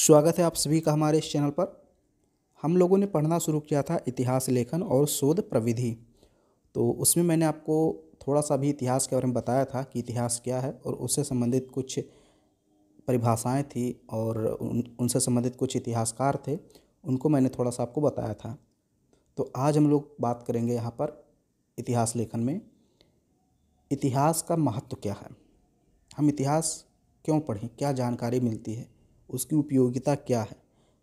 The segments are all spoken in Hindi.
स्वागत है आप सभी का हमारे इस चैनल पर हम लोगों ने पढ़ना शुरू किया था इतिहास लेखन और शोध प्रविधि तो उसमें मैंने आपको थोड़ा सा भी इतिहास के बारे में बताया था कि इतिहास क्या है और उससे संबंधित कुछ परिभाषाएं थी और उन उनसे संबंधित कुछ इतिहासकार थे उनको मैंने थोड़ा सा आपको बताया था तो आज हम लोग बात करेंगे यहाँ पर इतिहास लेखन में इतिहास का महत्व क्या है हम इतिहास क्यों पढ़ें क्या जानकारी मिलती है उसकी उपयोगिता क्या है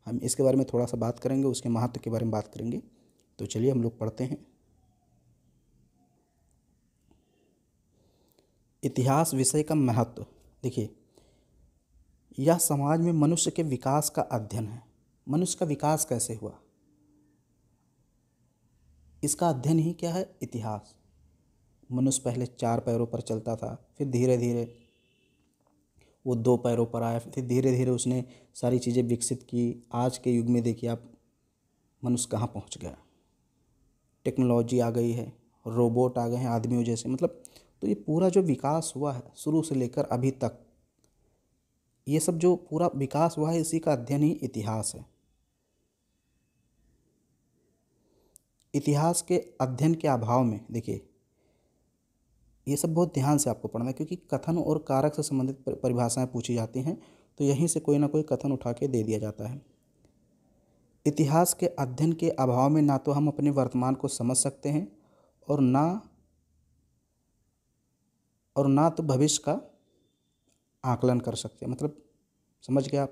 हम इसके बारे में थोड़ा सा बात करेंगे उसके महत्व के बारे में बात करेंगे तो चलिए हम लोग पढ़ते हैं इतिहास विषय का महत्व देखिए यह समाज में मनुष्य के विकास का अध्ययन है मनुष्य का विकास कैसे हुआ इसका अध्ययन ही क्या है इतिहास मनुष्य पहले चार पैरों पर चलता था फिर धीरे धीरे वो दो पैरों पर आया फिर धीरे धीरे उसने सारी चीज़ें विकसित की आज के युग में देखिए आप मनुष्य कहाँ पहुँच गया टेक्नोलॉजी आ गई है रोबोट आ गए हैं आदमियों जैसे मतलब तो ये पूरा जो विकास हुआ है शुरू से लेकर अभी तक ये सब जो पूरा विकास हुआ है इसी का अध्ययन ही इतिहास है इतिहास के अध्ययन के अभाव में देखिए ये सब बहुत ध्यान से आपको पढ़ना है क्योंकि कथन और कारक से संबंधित परिभाषाएं पूछी जाती हैं तो यहीं से कोई ना कोई कथन उठा के दे दिया जाता है इतिहास के अध्ययन के अभाव में ना तो हम अपने वर्तमान को समझ सकते हैं और ना और ना तो भविष्य का आकलन कर सकते हैं मतलब समझ गए आप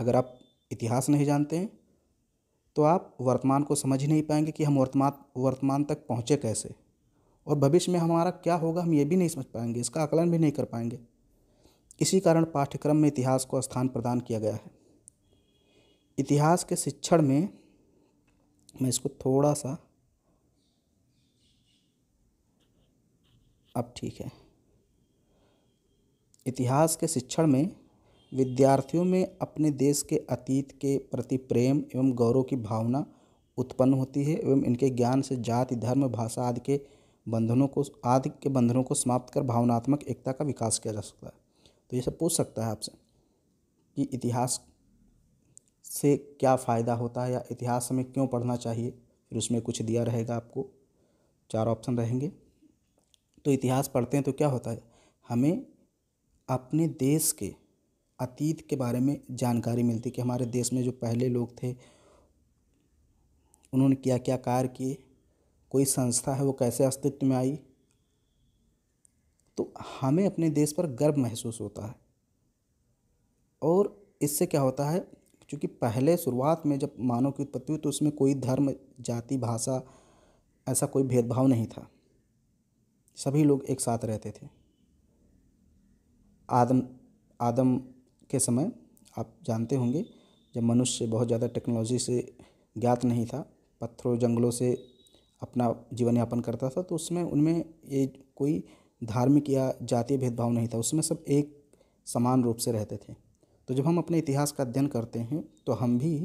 अगर आप इतिहास नहीं जानते हैं तो आप वर्तमान को समझ ही नहीं पाएंगे कि हम वर्तमान वर्तमान तक पहुँचे कैसे और भविष्य में हमारा क्या होगा हम ये भी नहीं समझ पाएंगे इसका आकलन भी नहीं कर पाएंगे इसी कारण पाठ्यक्रम में इतिहास को स्थान प्रदान किया गया है इतिहास के शिक्षण में मैं इसको थोड़ा सा अब ठीक है इतिहास के शिक्षण में विद्यार्थियों में अपने देश के अतीत के प्रति प्रेम एवं गौरव की भावना उत्पन्न होती है एवं इनके ज्ञान से जाति धर्म भाषा आदि के बंधनों को आदि के बंधनों को समाप्त कर भावनात्मक एकता का विकास किया जा सकता है तो ये सब पूछ सकता है आपसे कि इतिहास से क्या फ़ायदा होता है या इतिहास हमें क्यों पढ़ना चाहिए फिर उसमें कुछ दिया रहेगा आपको चार ऑप्शन रहेंगे तो इतिहास पढ़ते हैं तो क्या होता है हमें अपने देश के अतीत के बारे में जानकारी मिलती कि हमारे देश में जो पहले लोग थे उन्होंने क्या क्या कार्य किए कोई संस्था है वो कैसे अस्तित्व में आई तो हमें अपने देश पर गर्व महसूस होता है और इससे क्या होता है क्योंकि पहले शुरुआत में जब मानव की उत्पत्ति हुई तो उसमें कोई धर्म जाति भाषा ऐसा कोई भेदभाव नहीं था सभी लोग एक साथ रहते थे आदम आदम के समय आप जानते होंगे जब मनुष्य बहुत ज़्यादा टेक्नोलॉजी से ज्ञात नहीं था पत्थरों जंगलों से अपना जीवन यापन करता था तो उसमें उनमें ये कोई धार्मिक या जातीय भेदभाव नहीं था उसमें सब एक समान रूप से रहते थे तो जब हम अपने इतिहास का अध्ययन करते हैं तो हम भी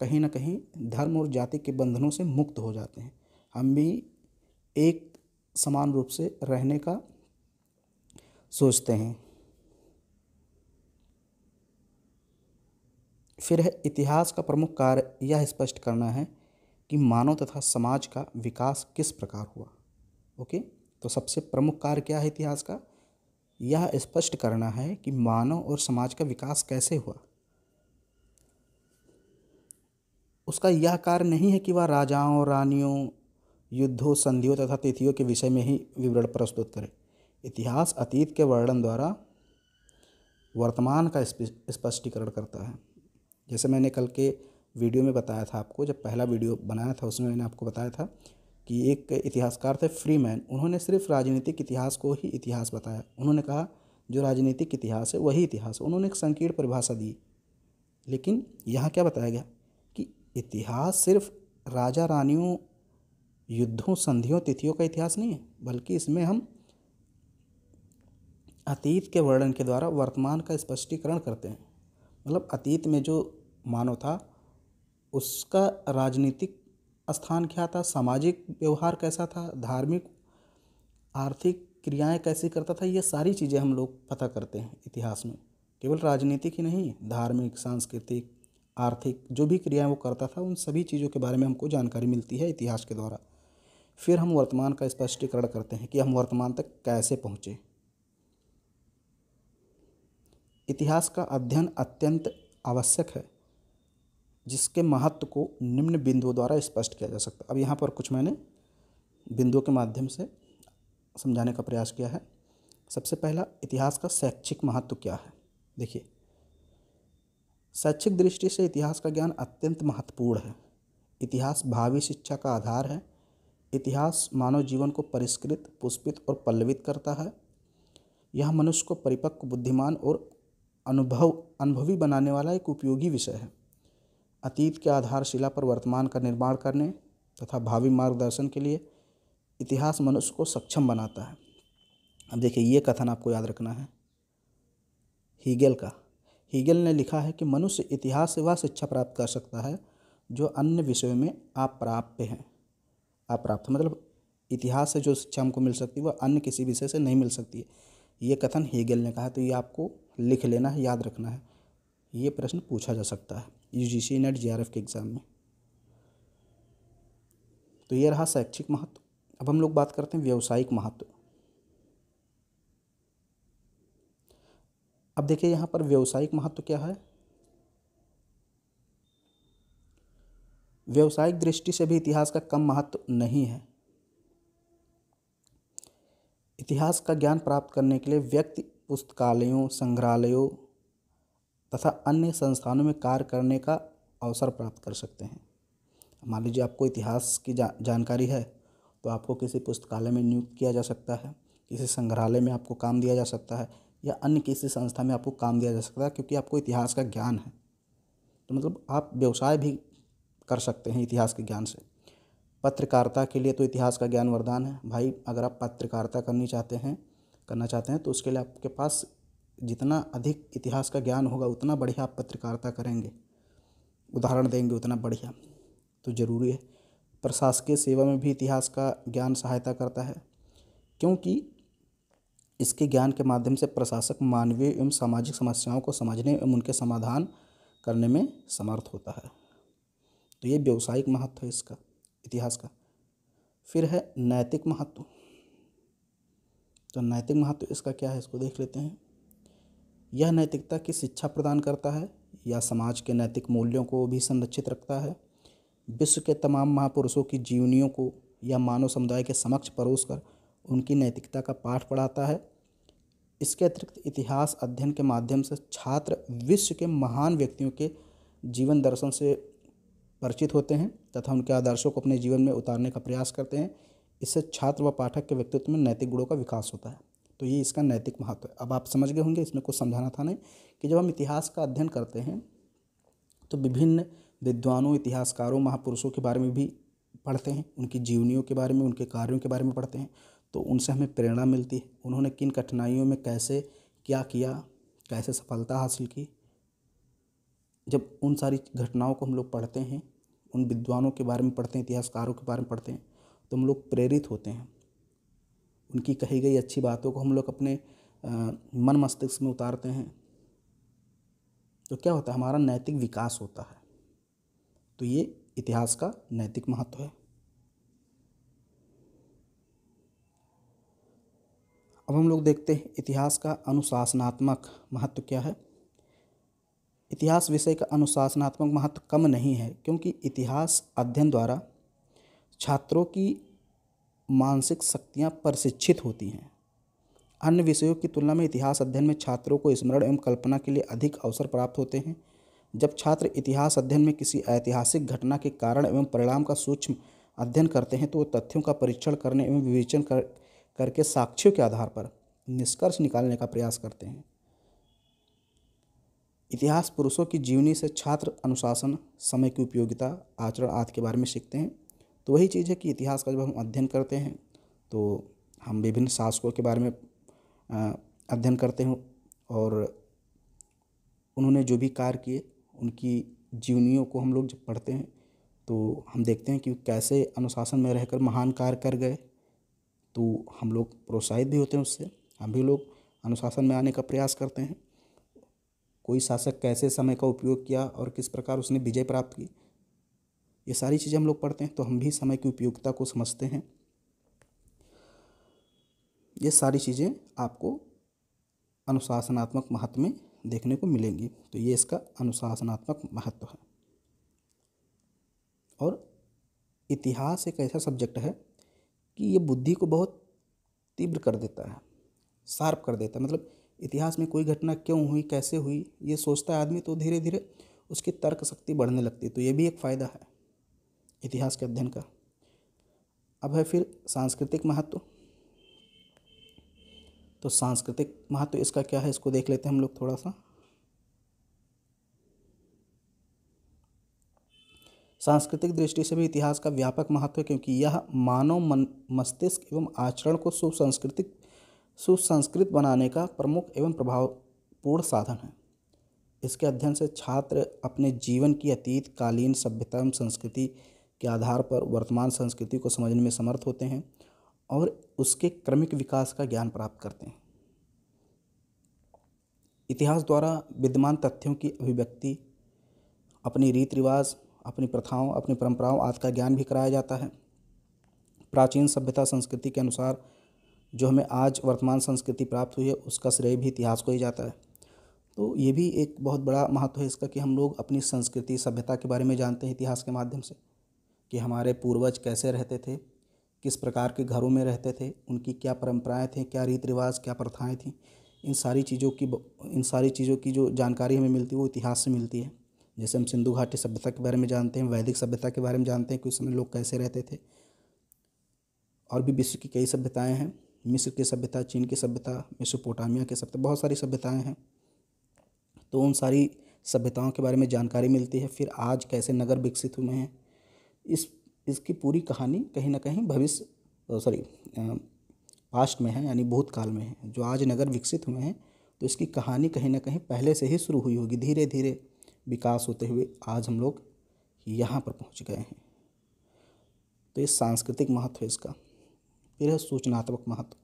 कहीं ना कहीं धर्म और जाति के बंधनों से मुक्त हो जाते हैं हम भी एक समान रूप से रहने का सोचते हैं फिर है इतिहास का प्रमुख कार्य यह स्पष्ट करना है कि मानव तथा समाज का विकास किस प्रकार हुआ ओके तो सबसे प्रमुख कार्य क्या है इतिहास का यह स्पष्ट करना है कि मानव और समाज का विकास कैसे हुआ उसका यह कार्य नहीं है कि वह राजाओं रानियों युद्धों संधियों तथा तिथियों के विषय में ही विवरण प्रस्तुत करे इतिहास अतीत के वर्णन द्वारा वर्तमान का स्पष्टीकरण करता है जैसे मैंने कल के वीडियो में बताया था आपको जब पहला वीडियो बनाया था उसमें मैंने आपको बताया था कि एक इतिहासकार थे फ्री मैन उन्होंने सिर्फ राजनीतिक इतिहास को ही इतिहास बताया उन्होंने कहा जो राजनीतिक इतिहास है वही इतिहास है उन्होंने एक संकीर्ण परिभाषा दी लेकिन यहाँ क्या बताया गया कि इतिहास सिर्फ राजा रानियों युद्धों संधियों तिथियों का इतिहास नहीं है बल्कि इसमें हम अतीत के वर्णन के द्वारा वर्तमान का स्पष्टीकरण करते हैं मतलब अतीत में जो मानव था उसका राजनीतिक स्थान क्या था सामाजिक व्यवहार कैसा था धार्मिक आर्थिक क्रियाएं कैसी करता था ये सारी चीज़ें हम लोग पता करते हैं इतिहास में केवल राजनीतिक ही नहीं धार्मिक सांस्कृतिक आर्थिक जो भी क्रियाएं वो करता था उन सभी चीज़ों के बारे में हमको जानकारी मिलती है इतिहास के द्वारा फिर हम वर्तमान का स्पष्टीकरण करते हैं कि हम वर्तमान तक कैसे पहुँचे इतिहास का अध्ययन अत्यंत आवश्यक है जिसके महत्व को निम्न बिंदुओं द्वारा स्पष्ट किया जा सकता है अब यहाँ पर कुछ मैंने बिंदुओं के माध्यम से समझाने का प्रयास किया है सबसे पहला इतिहास का शैक्षिक महत्व क्या है देखिए शैक्षिक दृष्टि से इतिहास का ज्ञान अत्यंत महत्वपूर्ण है इतिहास भावी शिक्षा का आधार है इतिहास मानव जीवन को परिष्कृत पुष्पित और पल्लवित करता है यह मनुष्य को परिपक्व बुद्धिमान और अनुभव अनुभवी बनाने वाला एक उपयोगी विषय है अतीत के आधारशिला पर वर्तमान का निर्माण करने तथा भावी मार्गदर्शन के लिए इतिहास मनुष्य को सक्षम बनाता है अब देखिए ये कथन आपको याद रखना है हीगल का हीगल ने लिखा है कि मनुष्य इतिहास से वह शिक्षा प्राप्त कर सकता है जो अन्य विषयों में अप्राप्य हैं अप्राप्त मतलब इतिहास से जो शिक्षा हमको मिल सकती है वह अन्य किसी विषय से नहीं मिल सकती है ये कथन हीगल ने कहा तो ये आपको लिख लेना है याद रखना है ये प्रश्न पूछा जा सकता है यू जी सी नेट जे के एग्ज़ाम में तो ये रहा शैक्षिक महत्व अब हम लोग बात करते हैं व्यवसायिक महत्व अब देखिए यहाँ पर व्यवसायिक महत्व क्या है व्यावसायिक दृष्टि से भी इतिहास का कम महत्व नहीं है इतिहास का ज्ञान प्राप्त करने के लिए व्यक्ति पुस्तकालयों संग्रहालयों तथा अन्य संस्थानों में कार्य करने का अवसर प्राप्त कर सकते हैं मान लीजिए आपको इतिहास की जा, जानकारी है तो आपको किसी पुस्तकालय में नियुक्त किया जा सकता है किसी संग्रहालय में आपको काम दिया जा सकता है या अन्य किसी संस्था में आपको काम दिया जा सकता है क्योंकि आपको इतिहास का ज्ञान है तो मतलब आप व्यवसाय भी कर सकते हैं इतिहास के ज्ञान से पत्रकारिता के लिए तो इतिहास का ज्ञान वरदान है भाई अगर आप पत्रकारिता करनी चाहते हैं करना चाहते हैं तो उसके लिए आपके पास जितना अधिक इतिहास का ज्ञान होगा उतना बढ़िया आप पत्रकारिता करेंगे उदाहरण देंगे उतना बढ़िया तो ज़रूरी है प्रशासकीय सेवा में भी इतिहास का ज्ञान सहायता करता है क्योंकि इसके ज्ञान के माध्यम से प्रशासक मानवीय एवं सामाजिक समस्याओं को समझने एवं उनके समाधान करने में समर्थ होता है तो ये व्यवसायिक महत्व है इसका इतिहास का फिर है नैतिक महत्व तो नैतिक महत्व इसका क्या है इसको देख लेते हैं यह नैतिकता की शिक्षा प्रदान करता है या समाज के नैतिक मूल्यों को भी संरक्षित रखता है विश्व के तमाम महापुरुषों की जीवनियों को या मानव समुदाय के समक्ष परोस कर उनकी नैतिकता का पाठ पढ़ाता है इसके अतिरिक्त इतिहास अध्ययन के माध्यम से छात्र विश्व के महान व्यक्तियों के जीवन दर्शन से परिचित होते हैं तथा उनके आदर्शों को अपने जीवन में उतारने का प्रयास करते हैं इससे छात्र व पाठक के व्यक्तित्व में नैतिक गुणों का विकास होता है तो ये इसका नैतिक महत्व है अब आप समझ गए होंगे इसमें कुछ समझाना था नहीं कि जब हम इतिहास का अध्ययन करते हैं तो विभिन्न विद्वानों इतिहासकारों महापुरुषों के बारे में भी पढ़ते हैं उनकी जीवनियों के बारे में उनके कार्यों के बारे में पढ़ते हैं तो उनसे हमें प्रेरणा मिलती है उन्होंने किन कठिनाइयों में कैसे क्या किया कैसे सफलता हासिल की जब उन सारी घटनाओं को हम लोग पढ़ते हैं उन विद्वानों के बारे में पढ़ते हैं इतिहासकारों के बारे में पढ़ते हैं तो हम लोग प्रेरित होते हैं उनकी कही गई अच्छी बातों को हम लोग अपने मन मस्तिष्क में उतारते हैं तो क्या होता है हमारा नैतिक विकास होता है तो ये इतिहास का नैतिक महत्व है अब हम लोग देखते हैं इतिहास का अनुशासनात्मक महत्व क्या है इतिहास विषय का अनुशासनात्मक महत्व कम नहीं है क्योंकि इतिहास अध्ययन द्वारा छात्रों की मानसिक शक्तियाँ प्रशिक्षित होती हैं अन्य विषयों की तुलना में इतिहास अध्ययन में छात्रों को स्मरण एवं कल्पना के लिए अधिक अवसर प्राप्त होते हैं जब छात्र इतिहास अध्ययन में किसी ऐतिहासिक घटना के कारण एवं परिणाम का सूक्ष्म अध्ययन करते हैं तो वो तथ्यों का परीक्षण करने एवं विवेचन कर करके साक्ष्यों के आधार पर निष्कर्ष निकालने का प्रयास करते हैं इतिहास पुरुषों की जीवनी से छात्र अनुशासन समय की उपयोगिता आचरण आदि के बारे में सीखते हैं तो वही चीज़ है कि इतिहास का जब हम अध्ययन करते हैं तो हम विभिन्न शासकों के बारे में अध्ययन करते हैं और उन्होंने जो भी कार्य किए उनकी जीवनियों को हम लोग जब पढ़ते हैं तो हम देखते हैं कि कैसे अनुशासन में रहकर महान कार्य कर गए तो हम लोग प्रोत्साहित भी होते हैं उससे हम भी लोग अनुशासन में आने का प्रयास करते हैं कोई शासक कैसे समय का उपयोग किया और किस प्रकार उसने विजय प्राप्त की ये सारी चीज़ें हम लोग पढ़ते हैं तो हम भी समय की उपयोगिता को समझते हैं ये सारी चीज़ें आपको अनुशासनात्मक महत्व में देखने को मिलेंगी तो ये इसका अनुशासनात्मक महत्व है और इतिहास एक ऐसा सब्जेक्ट है कि ये बुद्धि को बहुत तीव्र कर देता है शार्प कर देता है मतलब इतिहास में कोई घटना क्यों हुई कैसे हुई ये सोचता है आदमी तो धीरे धीरे उसकी तर्क शक्ति बढ़ने लगती है तो ये भी एक फ़ायदा है इतिहास के अध्ययन का अब है फिर सांस्कृतिक महत्व तो सांस्कृतिक महत्व इसका क्या है इसको देख लेते हैं हम लोग थोड़ा सा सांस्कृतिक दृष्टि से भी इतिहास का व्यापक महत्व है क्योंकि यह मानव मन मस्तिष्क एवं आचरण को सुसंस्कृतिक सुसंस्कृत बनाने का प्रमुख एवं प्रभावपूर्ण साधन है इसके अध्ययन से छात्र अपने जीवन की अतीतकालीन सभ्यता एवं संस्कृति के आधार पर वर्तमान संस्कृति को समझने में समर्थ होते हैं और उसके क्रमिक विकास का ज्ञान प्राप्त करते हैं इतिहास द्वारा विद्यमान तथ्यों की अभिव्यक्ति अपनी रीति रिवाज अपनी प्रथाओं अपनी परंपराओं आदि का ज्ञान भी कराया जाता है प्राचीन सभ्यता संस्कृति के अनुसार जो हमें आज वर्तमान संस्कृति प्राप्त हुई है उसका श्रेय भी इतिहास को ही जाता है तो ये भी एक बहुत बड़ा महत्व है इसका कि हम लोग अपनी संस्कृति सभ्यता के बारे में जानते हैं इतिहास के माध्यम से कि हमारे पूर्वज कैसे रहते थे किस प्रकार के घरों में रहते थे उनकी क्या परंपराएं थीं क्या रीति रिवाज क्या प्रथाएं थीं इन सारी चीज़ों की इन सारी चीज़ों की जो जानकारी हमें मिलती है वो इतिहास से मिलती है जैसे हम सिंधु घाटी सभ्यता के बारे में जानते हैं वैदिक सभ्यता के बारे में जानते हैं कि उस समय लोग कैसे रहते थे और भी विश्व की कई सभ्यताएँ हैं मिस्र की सभ्यता चीन की सभ्यता पोटामिया की सभ्यता बहुत सारी सभ्यताएँ हैं तो उन सारी सभ्यताओं के बारे में जानकारी मिलती है फिर आज कैसे नगर विकसित हुए हैं इस इसकी पूरी कहानी कहीं ना कहीं भविष्य सॉरी पास्ट में है यानी भूतकाल में है जो आज नगर विकसित हुए हैं तो इसकी कहानी कहीं ना कहीं पहले से ही शुरू हुई होगी धीरे धीरे विकास होते हुए आज हम लोग यहाँ पर पहुँच गए हैं तो ये सांस्कृतिक महत्व है इसका फिर है सूचनात्मक महत्व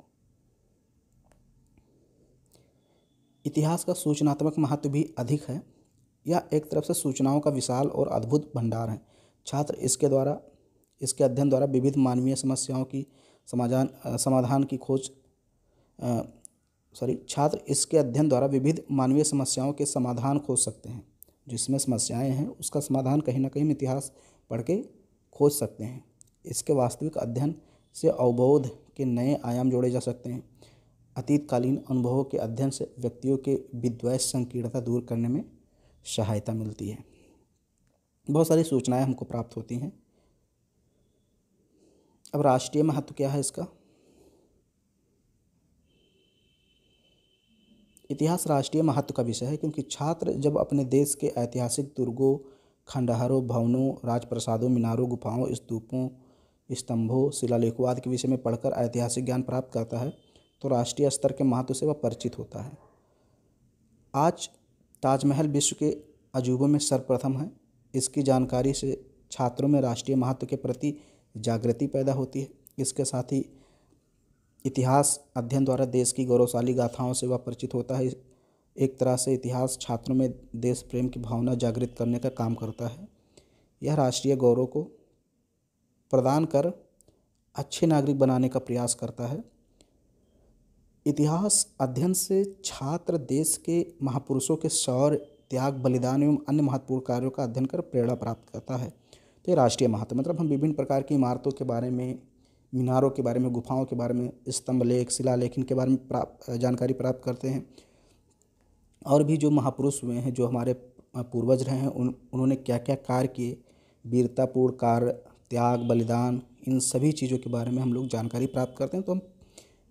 इतिहास का सूचनात्मक महत्व भी अधिक है यह एक तरफ से सूचनाओं का विशाल और अद्भुत भंडार है छात्र इसके द्वारा इसके अध्ययन द्वारा विविध मानवीय समस्याओं की समाधान समाधान की खोज सॉरी छात्र इसके अध्ययन द्वारा विविध मानवीय समस्याओं के समाधान खोज सकते हैं जिसमें समस्याएं हैं उसका समाधान कहीं ना कहीं इतिहास पढ़ के खोज सकते हैं इसके वास्तविक अध्ययन से अवबोध के नए आयाम जोड़े जा सकते हैं अतीतकालीन अनुभवों के अध्ययन से व्यक्तियों के विद्वेष संकीर्णता दूर करने में सहायता मिलती है बहुत सारी सूचनाएं हमको प्राप्त होती हैं अब राष्ट्रीय महत्व क्या है इसका इतिहास राष्ट्रीय महत्व का विषय है क्योंकि छात्र जब अपने देश के ऐतिहासिक दुर्गों खंडहरों भवनों राजप्रसादों मीनारों गुफाओं स्तूपों स्तंभों शिलालेखों आदि के विषय में पढ़कर ऐतिहासिक ज्ञान प्राप्त करता है तो राष्ट्रीय स्तर के महत्व से वह परिचित होता है आज ताजमहल विश्व के अजूबों में सर्वप्रथम है इसकी जानकारी से छात्रों में राष्ट्रीय महत्व के प्रति जागृति पैदा होती है इसके साथ ही इतिहास अध्ययन द्वारा देश की गौरवशाली गाथाओं से वह परिचित होता है एक तरह से इतिहास छात्रों में देश प्रेम की भावना जागृत करने का काम करता है यह राष्ट्रीय गौरव को प्रदान कर अच्छे नागरिक बनाने का प्रयास करता है इतिहास अध्ययन से छात्र देश के महापुरुषों के शौर्य त्याग बलिदान एवं अन्य महत्वपूर्ण कार्यों का अध्ययन कर प्रेरणा प्राप्त करता है तो ये राष्ट्रीय महत्व मतलब हम विभिन्न प्रकार की इमारतों के बारे में मीनारों के बारे में गुफाओं के बारे में स्तंभ लेख शिला लेख इनके बारे में प्राप्त जानकारी प्राप्त करते हैं और भी जो महापुरुष हुए हैं जो हमारे पूर्वज रहे हैं उन उन्होंने क्या क्या कार्य किए वीरतापूर्ण कार्य त्याग बलिदान इन सभी चीज़ों के बारे में हम लोग जानकारी प्राप्त करते हैं तो हम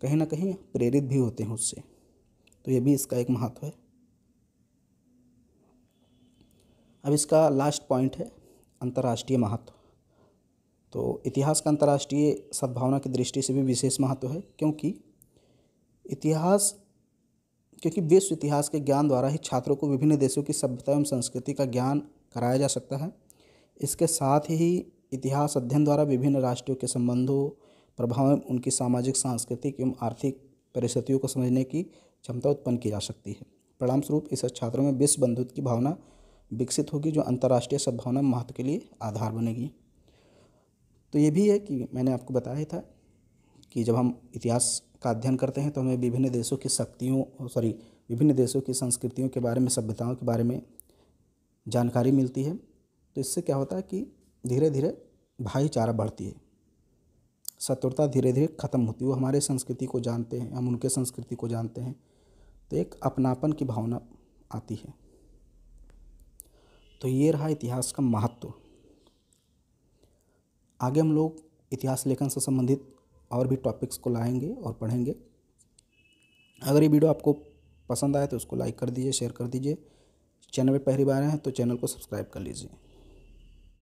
कहीं ना कहीं प्रेरित भी होते हैं उससे तो ये भी इसका एक महत्व है अब इसका लास्ट पॉइंट है अंतर्राष्ट्रीय महत्व तो इतिहास का अंतर्राष्ट्रीय सद्भावना की दृष्टि से भी विशेष महत्व है क्योंकि इतिहास क्योंकि विश्व इतिहास के ज्ञान द्वारा ही छात्रों को विभिन्न देशों की सभ्यता एवं संस्कृति का ज्ञान कराया जा सकता है इसके साथ ही इतिहास अध्ययन द्वारा विभिन्न राष्ट्रों के संबंधों प्रभाव एवं उनकी सामाजिक सांस्कृतिक एवं आर्थिक परिस्थितियों को समझने की क्षमता उत्पन्न की जा सकती है परिणामस्वरूप इस छात्रों में विश्व बंधुत्व की भावना विकसित होगी जो अंतर्राष्ट्रीय सद्भावना महत्व के लिए आधार बनेगी तो ये भी है कि मैंने आपको बताया था कि जब हम इतिहास का अध्ययन करते हैं तो हमें विभिन्न देशों की शक्तियों सॉरी विभिन्न देशों की संस्कृतियों के बारे में सभ्यताओं के बारे में जानकारी मिलती है तो इससे क्या होता है कि धीरे धीरे भाईचारा बढ़ती है शत्रुता धीरे धीरे ख़त्म होती है वो हमारे संस्कृति को जानते हैं हम उनके संस्कृति को जानते हैं तो एक अपनापन की भावना आती है तो ये रहा इतिहास का महत्व आगे हम लोग इतिहास लेखन से संबंधित और भी टॉपिक्स को लाएंगे और पढ़ेंगे अगर ये वीडियो आपको पसंद आए तो उसको लाइक कर दीजिए शेयर कर दीजिए चैनल पर पहली बार हैं तो चैनल को सब्सक्राइब कर लीजिए